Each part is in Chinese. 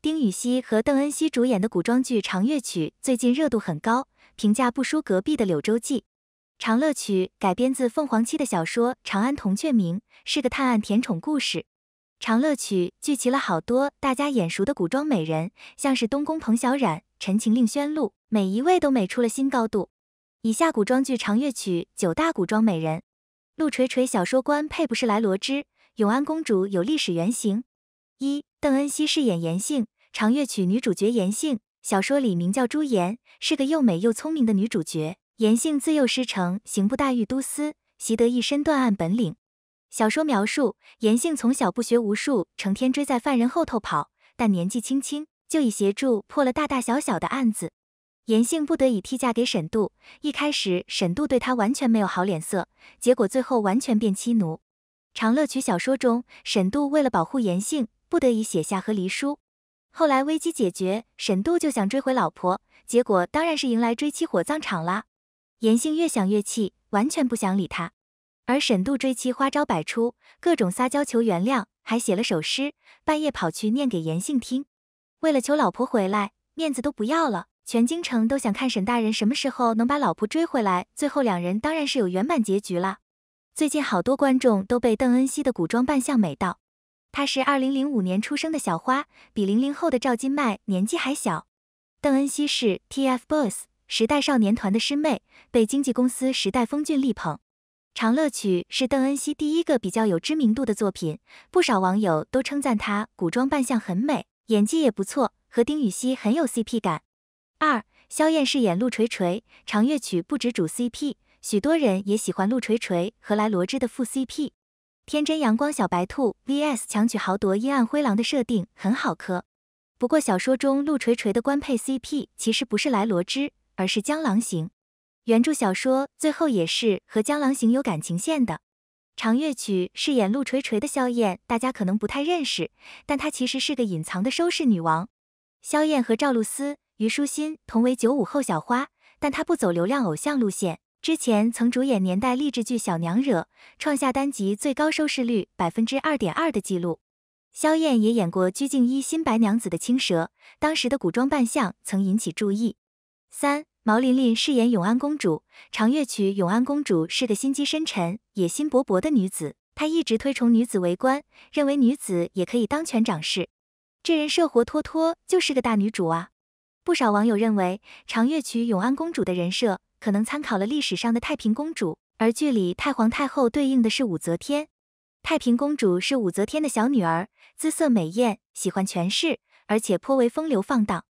丁禹兮和邓恩熙主演的古装剧《长乐曲》最近热度很高，评价不输隔壁的《柳州记》。《长乐曲》改编自凤凰七的小说《长安铜雀鸣》，是个探案甜宠故事。《长乐曲》聚集了好多大家眼熟的古装美人，像是东宫彭小苒、陈情令宣璐，每一位都美出了新高度。以下古装剧《长乐曲》九大古装美人：陆垂垂小说官配不是来罗织，永安公主有历史原型。一邓恩熙饰演严姓，长乐曲》女主角严姓，小说里名叫朱颜，是个又美又聪明的女主角。严姓自幼师承刑部大狱都司，习得一身断案本领。小说描述，严姓从小不学无术，成天追在犯人后头跑，但年纪轻轻就已协助破了大大小小的案子。严姓不得已替嫁给沈度，一开始沈度对她完全没有好脸色，结果最后完全变妻奴。《长乐曲》小说中，沈度为了保护严姓。不得已写下和离书，后来危机解决，沈度就想追回老婆，结果当然是迎来追妻火葬场啦。严兴越想越气，完全不想理他。而沈度追妻花招百出，各种撒娇求原谅，还写了首诗，半夜跑去念给严兴听。为了求老婆回来，面子都不要了，全京城都想看沈大人什么时候能把老婆追回来。最后两人当然是有圆满结局了。最近好多观众都被邓恩熙的古装扮相美到。她是二零零五年出生的小花，比零零后的赵今麦年纪还小。邓恩熙是 TFBOYS 时代少年团的师妹，被经纪公司时代峰峻力捧。长乐曲是邓恩熙第一个比较有知名度的作品，不少网友都称赞她古装扮相很美，演技也不错，和丁禹兮很有 CP 感。二，肖燕饰演陆垂垂，《长乐曲不止主 CP，许多人也喜欢陆垂垂和来罗织的副 CP。天真阳光小白兔 vs 强取豪夺阴暗灰狼的设定很好磕，不过小说中陆垂垂的官配 CP 其实不是莱罗之，而是江郎行。原著小说最后也是和江郎行有感情线的。长乐曲饰演陆垂垂的萧燕，大家可能不太认识，但她其实是个隐藏的收视女王。萧燕和赵露思、虞书欣同为九五后小花，但她不走流量偶像路线。之前曾主演年代励志剧《小娘惹》，创下单集最高收视率百分之二点二的记录。肖燕也演过鞠婧祎新《白娘子》的青蛇，当时的古装扮相曾引起注意。三毛琳琳饰演永安公主，《长乐曲》永安公主是个心机深沉、野心勃勃的女子，她一直推崇女子为官，认为女子也可以当权掌事。这人设活脱脱就是个大女主啊！不少网友认为，《长乐曲》永安公主的人设。可能参考了历史上的太平公主，而剧里太皇太后对应的是武则天。太平公主是武则天的小女儿，姿色美艳，喜欢权势，而且颇为风流放荡。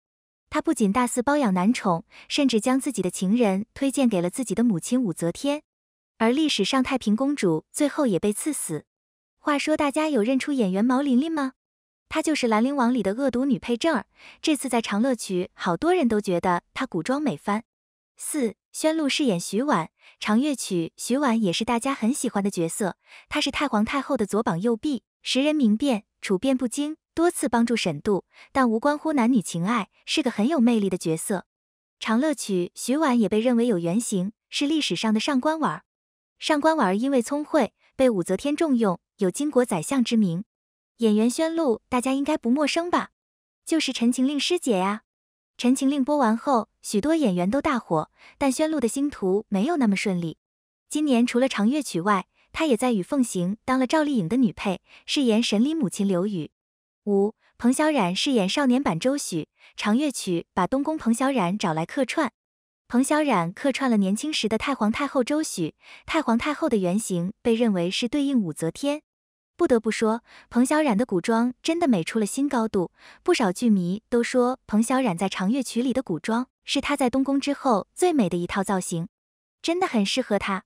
她不仅大肆包养男宠，甚至将自己的情人推荐给了自己的母亲武则天。而历史上太平公主最后也被赐死。话说，大家有认出演员毛琳琳吗？她就是《兰陵王》里的恶毒女配郑儿。这次在《长乐曲》，好多人都觉得她古装美翻。四。宣璐饰演徐婉，长乐曲徐婉也是大家很喜欢的角色。她是太皇太后的左膀右臂，识人明辨，处变不惊，多次帮助沈度，但无关乎男女情爱，是个很有魅力的角色。长乐曲徐婉也被认为有原型，是历史上的上官婉儿。上官婉儿因为聪慧，被武则天重用，有巾帼宰相之名。演员宣璐大家应该不陌生吧？就是陈情令师姐呀。《陈情令》播完后，许多演员都大火，但宣璐的星途没有那么顺利。今年除了《长乐曲》外，她也在与奉行当了赵丽颖的女配，饰演神里母亲刘雨。五，彭小苒饰演少年版周许，《长乐曲》把东宫彭小苒找来客串，彭小苒客串了年轻时的太皇太后周许，太皇太后的原型被认为是对应武则天。不得不说，彭小苒的古装真的美出了新高度。不少剧迷都说，彭小苒在《长月曲》里的古装是她在东宫之后最美的一套造型，真的很适合她。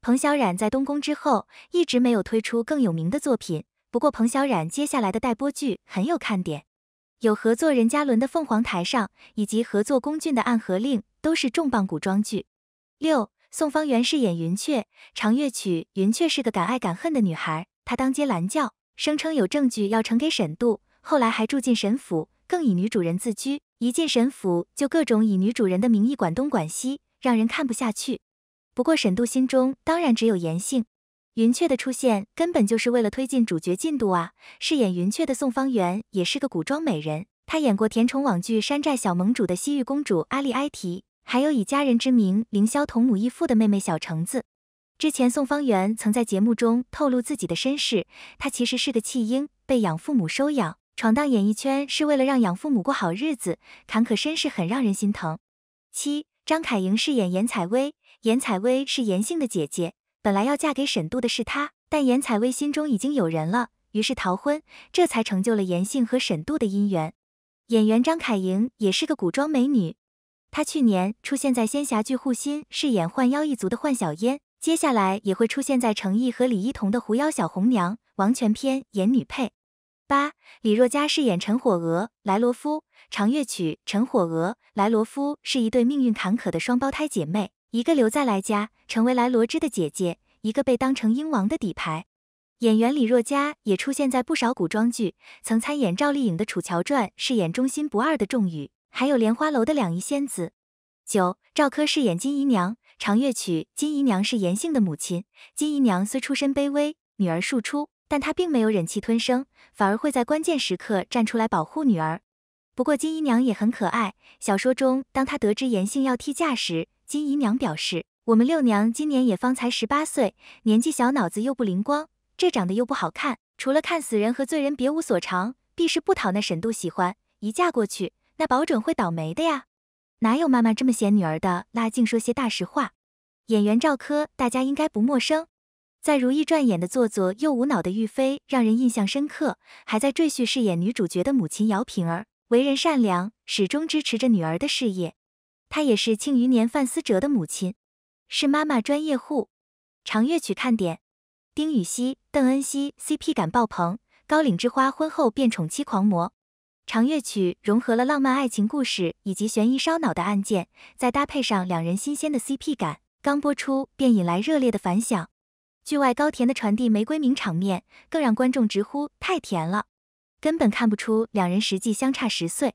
彭小苒在东宫之后一直没有推出更有名的作品，不过彭小苒接下来的待播剧很有看点，有合作任嘉伦的《凤凰台上》，以及合作龚俊的《暗河令》，都是重磅古装剧。六，宋方圆饰演云雀，《长月曲》云雀是个敢爱敢恨的女孩。他当街拦轿，声称有证据要呈给沈度，后来还住进沈府，更以女主人自居。一进沈府就各种以女主人的名义管东管西，让人看不下去。不过沈度心中当然只有颜性。云雀的出现根本就是为了推进主角进度啊！饰演云雀的宋方圆也是个古装美人，她演过甜宠网剧《山寨小盟主》的西域公主阿丽埃提，还有以家人之名凌霄同母异父的妹妹小橙子。之前宋方圆曾在节目中透露自己的身世，他其实是个弃婴，被养父母收养，闯荡演艺圈是为了让养父母过好日子。坎坷身世很让人心疼。七，张凯莹饰演颜采薇，颜采薇是颜姓的姐姐，本来要嫁给沈渡的是她，但颜采薇心中已经有人了，于是逃婚，这才成就了颜姓和沈渡的姻缘。演员张凯莹也是个古装美女，她去年出现在仙侠剧《护心》饰演幻妖一族的幻小烟。接下来也会出现在程毅和李一桐的《狐妖小红娘·王权篇》演女配。八，李若嘉饰演陈火娥、莱罗夫。长乐曲，陈火娥、莱罗夫是一对命运坎坷的双胞胎姐妹，一个留在莱家成为莱罗之的姐姐，一个被当成鹰王的底牌。演员李若嘉也出现在不少古装剧，曾参演赵丽颖的《楚乔传》，饰演忠心不二的仲羽，还有《莲花楼》的两仪仙子。九，赵柯饰演金姨娘。长乐曲，金姨娘是严姓的母亲。金姨娘虽出身卑微，女儿庶出，但她并没有忍气吞声，反而会在关键时刻站出来保护女儿。不过金姨娘也很可爱。小说中，当她得知严姓要替嫁时，金姨娘表示：“我们六娘今年也方才十八岁，年纪小，脑子又不灵光，这长得又不好看，除了看死人和罪人，别无所长，必是不讨那沈度喜欢。一嫁过去，那保准会倒霉的呀。”哪有妈妈这么嫌女儿的？拉近说些大实话。演员赵柯大家应该不陌生，在《如懿传》演的做作又无脑的玉妃让人印象深刻，还在《赘婿》饰演女主角的母亲姚平儿，为人善良，始终支持着女儿的事业。她也是庆余年范思哲的母亲，是妈妈专业户。长乐曲看点：丁禹兮、邓恩熙 CP 感爆棚，高岭之花婚后变宠妻狂魔。长乐曲融合了浪漫爱情故事以及悬疑烧脑的案件，再搭配上两人新鲜的 CP 感，刚播出便引来热烈的反响。剧外高甜的传递玫瑰名场面更让观众直呼太甜了，根本看不出两人实际相差十岁。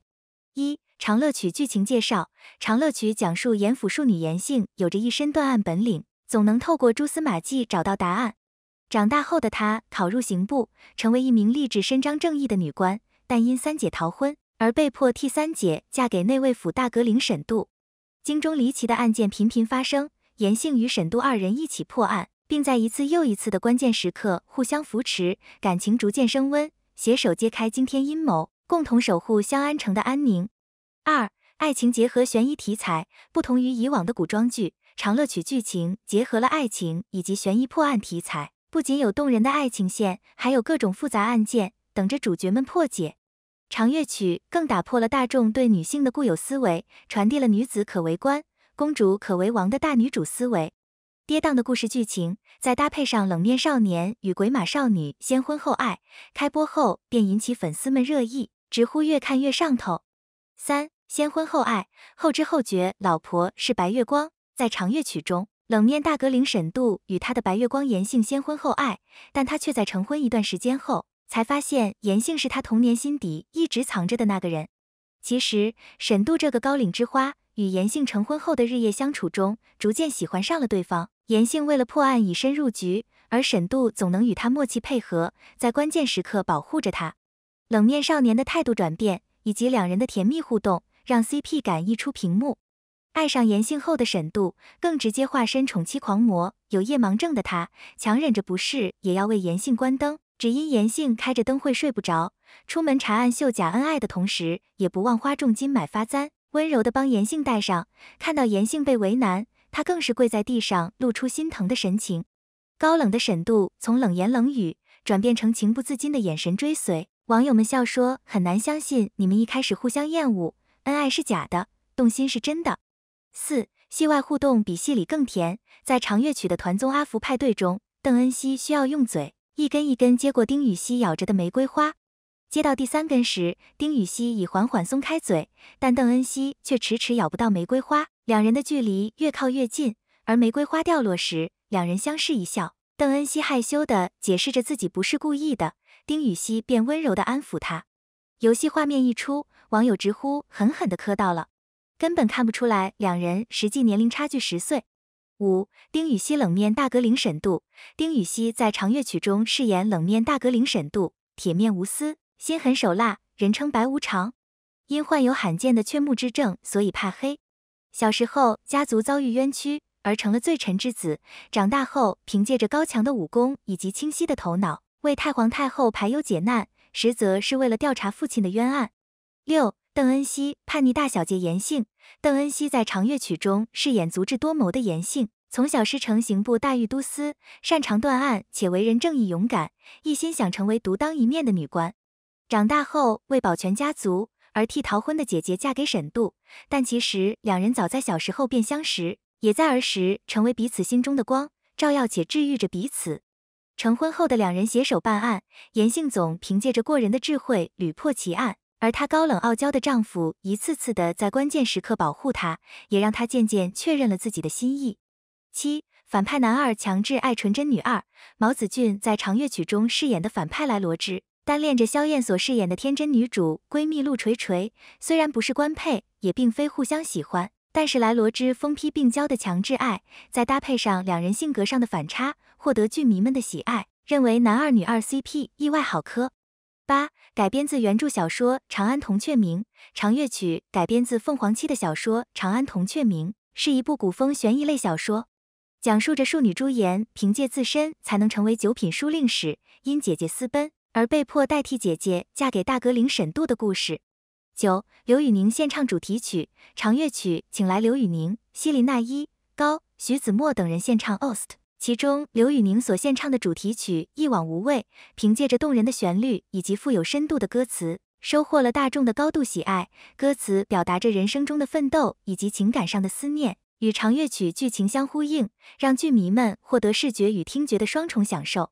一长乐曲剧情介绍：长乐曲讲述严府庶女严姓有着一身断案本领，总能透过蛛丝马迹找到答案。长大后的她考入刑部，成为一名立志伸张正义的女官。但因三姐逃婚而被迫替三姐嫁给内卫府大阁领沈度。京中离奇的案件频频发生，严姓与沈度二人一起破案，并在一次又一次的关键时刻互相扶持，感情逐渐升温，携手揭开惊天阴谋，共同守护香安城的安宁。二、爱情结合悬疑题材，不同于以往的古装剧《长乐曲》，剧情结合了爱情以及悬疑破案题材，不仅有动人的爱情线，还有各种复杂案件。等着主角们破解，《长乐曲》更打破了大众对女性的固有思维，传递了女子可为官、公主可为王的大女主思维。跌宕的故事剧情，再搭配上冷面少年与鬼马少女先婚后爱，开播后便引起粉丝们热议，直呼越看越上头。三先婚后爱后知后觉，老婆是白月光。在《长乐曲》中，冷面大格灵沈渡与他的白月光颜幸先婚后爱，但他却在成婚一段时间后。才发现严姓是他童年心底一直藏着的那个人。其实沈渡这个高岭之花与严姓成婚后的日夜相处中，逐渐喜欢上了对方。严姓为了破案以身入局，而沈渡总能与他默契配合，在关键时刻保护着他。冷面少年的态度转变以及两人的甜蜜互动，让 CP 感溢出屏幕。爱上严姓后的沈渡更直接化身宠妻狂魔，有夜盲症的他强忍着不适也要为严姓关灯。只因严兴开着灯会睡不着，出门查案秀假恩爱的同时，也不忘花重金买发簪，温柔的帮严兴戴上。看到严兴被为难，他更是跪在地上，露出心疼的神情。高冷的沈度从冷言冷语转变成情不自禁的眼神追随。网友们笑说，很难相信你们一开始互相厌恶，恩爱是假的，动心是真的。四戏外互动比戏里更甜，在长乐曲的团综阿福派对中，邓恩熙需要用嘴。一根一根接过丁禹兮咬着的玫瑰花，接到第三根时，丁禹兮已缓缓松开嘴，但邓恩熙却迟迟咬不到玫瑰花。两人的距离越靠越近，而玫瑰花掉落时，两人相视一笑。邓恩熙害羞的解释着自己不是故意的，丁禹兮便温柔的安抚他。游戏画面一出，网友直呼狠狠的磕到了，根本看不出来两人实际年龄差距十岁。五，丁禹锡冷面大格林沈度。丁禹锡在长乐曲中饰演冷面大格林沈度，铁面无私，心狠手辣，人称白无常。因患有罕见的缺目之症，所以怕黑。小时候家族遭遇冤屈，而成了罪臣之子。长大后凭借着高强的武功以及清晰的头脑，为太皇太后排忧解难，实则是为了调查父亲的冤案。六。邓恩熙叛逆大小姐严性，邓恩熙在长乐曲中饰演足智多谋的严性，从小师承刑部大狱都司，擅长断案且为人正义勇敢，一心想成为独当一面的女官。长大后为保全家族而替逃婚的姐姐嫁给沈渡，但其实两人早在小时候便相识，也在儿时成为彼此心中的光，照耀且治愈着彼此。成婚后的两人携手办案，严性总凭借着过人的智慧屡破奇案。而她高冷傲娇的丈夫一次次的在关键时刻保护她，也让她渐渐确认了自己的心意。七反派男二强制爱纯真女二毛子俊在长月曲中饰演的反派来罗织，单恋着萧燕所饰演的天真女主闺蜜陆垂垂，虽然不是官配，也并非互相喜欢，但是莱罗之疯批病娇的强制爱，再搭配上两人性格上的反差，获得剧迷们的喜爱，认为男二女二 CP 意外好磕。八改编自原著小说《长安铜雀鸣》长乐曲，改编自凤凰七的小说《长安铜雀鸣》是一部古风悬疑类小说，讲述着庶女朱颜凭借自身才能成为九品书令使，因姐姐私奔而被迫代替姐姐嫁给大格凌沈渡的故事。九刘宇宁献唱主题曲《长乐曲》，请来刘宇宁、希林娜依高、徐子墨等人献唱 OST。其中，刘宇宁所献唱的主题曲《一往无畏》，凭借着动人的旋律以及富有深度的歌词，收获了大众的高度喜爱。歌词表达着人生中的奋斗以及情感上的思念，与长乐曲剧情相呼应，让剧迷们获得视觉与听觉的双重享受。